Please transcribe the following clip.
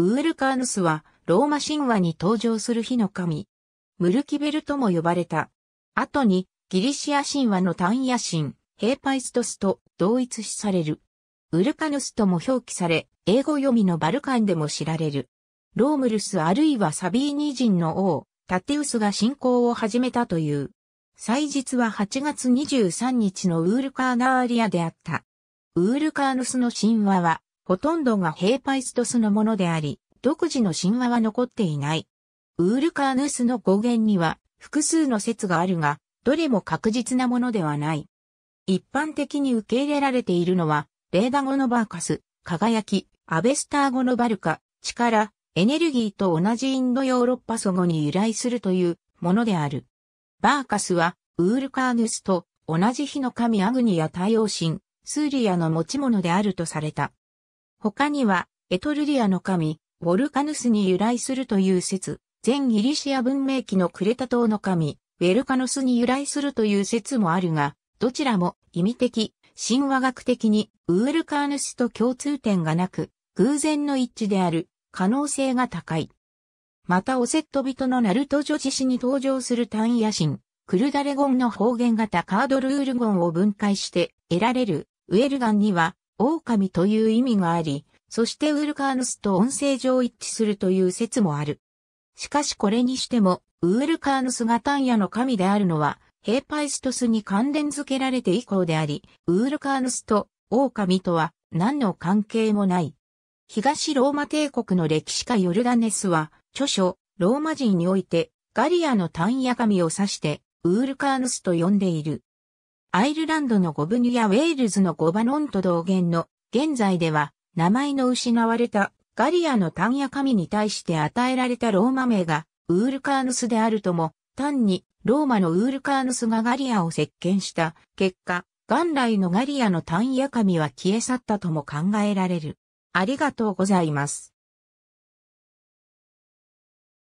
ウールカーヌスは、ローマ神話に登場する火の神。ムルキベルとも呼ばれた。後に、ギリシア神話のタンヤ神、ヘーパイストスと同一視される。ウルカヌスとも表記され、英語読みのバルカンでも知られる。ロームルスあるいはサビーニ人の王、タテウスが信仰を始めたという。祭日は8月23日のウールカーナーリアであった。ウールカーヌスの神話は、ほとんどがヘーパイストスのものであり、独自の神話は残っていない。ウールカーヌスの語源には複数の説があるが、どれも確実なものではない。一般的に受け入れられているのは、レーダ語のバーカス、輝き、アベスター語のバルカ、力、エネルギーと同じインドヨーロッパ祖語に由来するというものである。バーカスは、ウールカーヌスと同じ日の神アグニア太陽神、スーリアの持ち物であるとされた。他には、エトルリアの神、ウォルカヌスに由来するという説、全ギリシア文明期のクレタ島の神、ウェルカノスに由来するという説もあるが、どちらも意味的、神話学的にウエルカーヌスと共通点がなく、偶然の一致である可能性が高い。またオセット人のナルト女子史に登場する単野神、クルダレゴンの方言型カードルールゴンを分解して得られるウェルガンには狼という意味があり、そしてウールカーヌスと音声上一致するという説もある。しかしこれにしても、ウールカーヌスがタンヤの神であるのは、ヘーパイストスに関連づけられて以降であり、ウールカーヌスと狼とは何の関係もない。東ローマ帝国の歴史家ヨルダネスは、著書、ローマ人において、ガリアの単野神を指して、ウールカーヌスと呼んでいる。アイルランドのゴブニュやウェールズのゴバノンと同源の、現在では、名前の失われたガリアの単野神に対して与えられたローマ名が、ウールカーヌスであるとも、単にローマのウールカーヌスがガリアを席巻した結果、元来のガリアの単野神は消え去ったとも考えられる。ありがとうございます。